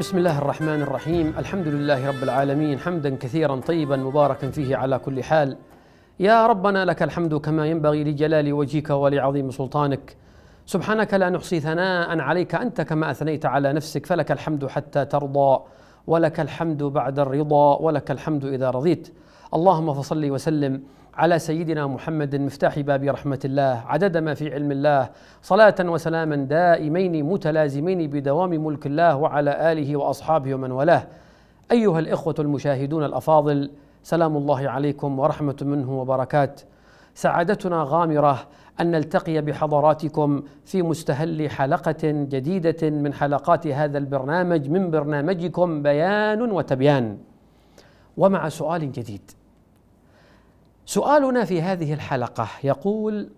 بسم الله الرحمن الرحيم الحمد لله رب العالمين حمدا كثيرا طيبا مباركا فيه على كل حال يا ربنا لك الحمد كما ينبغي لجلال وجهك ولعظيم سلطانك سبحانك لا نحصي ثناء عليك انت كما اثنيت على نفسك فلك الحمد حتى ترضى ولك الحمد بعد الرضا ولك الحمد اذا رضيت اللهم فصل وسلم على سيدنا محمد مفتاح باب رحمة الله عدد ما في علم الله صلاة وسلاما دائمين متلازمين بدوام ملك الله وعلى آله وأصحابه ومن والاه أيها الإخوة المشاهدون الأفاضل سلام الله عليكم ورحمة منه وبركات سعادتنا غامرة أن نلتقي بحضراتكم في مستهل حلقة جديدة من حلقات هذا البرنامج من برنامجكم بيان وتبيان ومع سؤال جديد سؤالنا في هذه الحلقه يقول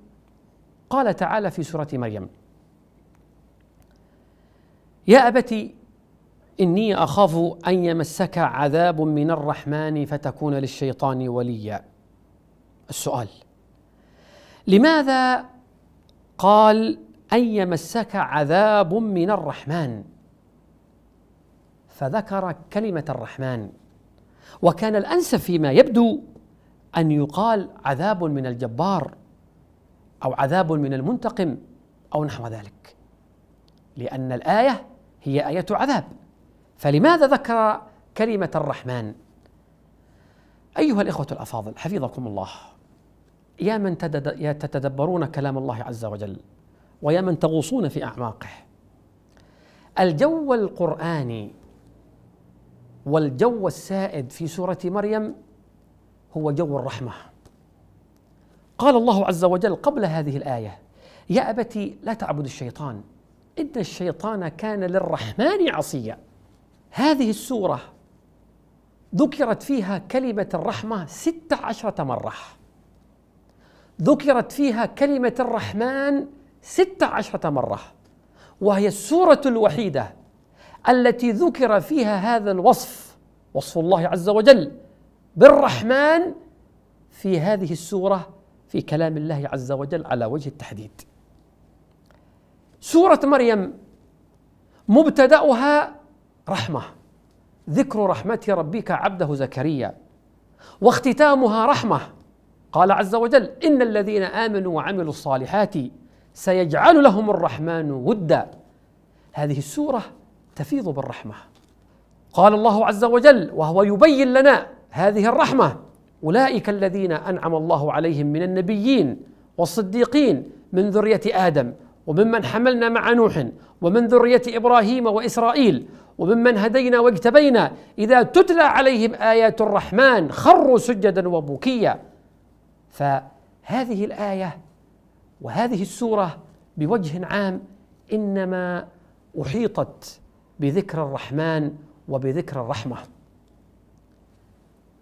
قال تعالى في سوره مريم يا ابت اني اخاف ان يمسك عذاب من الرحمن فتكون للشيطان وليا السؤال لماذا قال ان يمسك عذاب من الرحمن فذكر كلمه الرحمن وكان الانسب فيما يبدو ان يقال عذاب من الجبار او عذاب من المنتقم او نحو ذلك لان الايه هي ايه عذاب فلماذا ذكر كلمه الرحمن ايها الاخوه الافاضل حفظكم الله يا من تتدبرون كلام الله عز وجل ويا من تغوصون في اعماقه الجو القراني والجو السائد في سوره مريم هو جو الرحمة قال الله عز وجل قبل هذه الآية يا أبتي لا تعبد الشيطان إن الشيطان كان للرحمن عصيا هذه السورة ذكرت فيها كلمة الرحمة ست عشرة مرة ذكرت فيها كلمة الرحمن ست عشرة مرة وهي السورة الوحيدة التي ذكر فيها هذا الوصف وصف الله عز وجل بالرحمن في هذه السوره في كلام الله عز وجل على وجه التحديد سوره مريم مبتداها رحمه ذكر رحمه ربك عبده زكريا واختتامها رحمه قال عز وجل ان الذين امنوا وعملوا الصالحات سيجعل لهم الرحمن ودا هذه السوره تفيض بالرحمه قال الله عز وجل وهو يبين لنا هذه الرحمه اولئك الذين انعم الله عليهم من النبيين والصديقين من ذريه ادم وممن حملنا مع نوح ومن ذريه ابراهيم واسرائيل وممن هدينا واجتبينا اذا تتلى عليهم ايات الرحمن خروا سجدا وبكيا فهذه الايه وهذه السوره بوجه عام انما احيطت بذكر الرحمن وبذكر الرحمه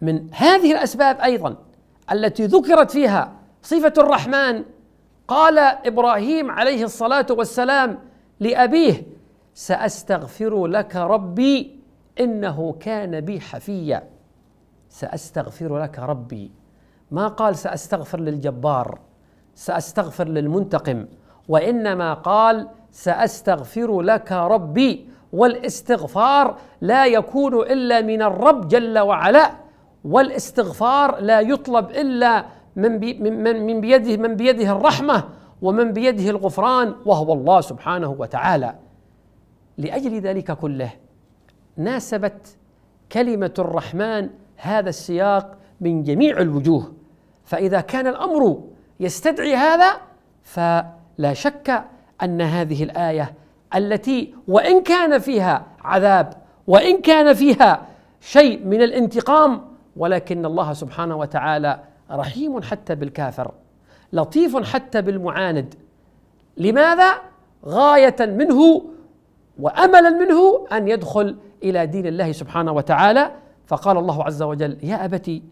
من هذه الاسباب ايضا التي ذكرت فيها صفه الرحمن قال ابراهيم عليه الصلاه والسلام لابيه ساستغفر لك ربي انه كان بي حفيا ساستغفر لك ربي ما قال ساستغفر للجبار ساستغفر للمنتقم وانما قال ساستغفر لك ربي والاستغفار لا يكون الا من الرب جل وعلا والاستغفار لا يطلب الا من بي من من بيده من بيده الرحمه ومن بيده الغفران وهو الله سبحانه وتعالى لاجل ذلك كله ناسبت كلمه الرحمن هذا السياق من جميع الوجوه فاذا كان الامر يستدعي هذا فلا شك ان هذه الايه التي وان كان فيها عذاب وان كان فيها شيء من الانتقام ولكن الله سبحانه وتعالى رحيم حتى بالكافر لطيف حتى بالمعاند لماذا غايه منه واملا منه ان يدخل الى دين الله سبحانه وتعالى فقال الله عز وجل يا ابتي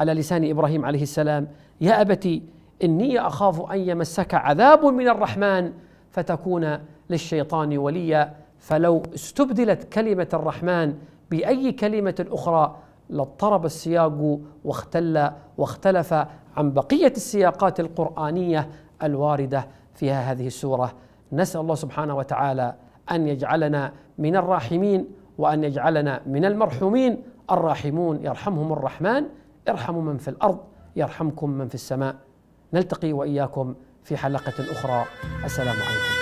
على لسان ابراهيم عليه السلام يا ابتي اني اخاف ان يمسك عذاب من الرحمن فتكون للشيطان وليا فلو استبدلت كلمه الرحمن باي كلمه اخرى لاضطرب السياق واختل واختلف عن بقية السياقات القرآنية الواردة فيها هذه السورة نسأل الله سبحانه وتعالى أن يجعلنا من الراحمين وأن يجعلنا من المرحومين الراحمون يرحمهم الرحمن ارحموا من في الأرض يرحمكم من في السماء نلتقي وإياكم في حلقة أخرى السلام عليكم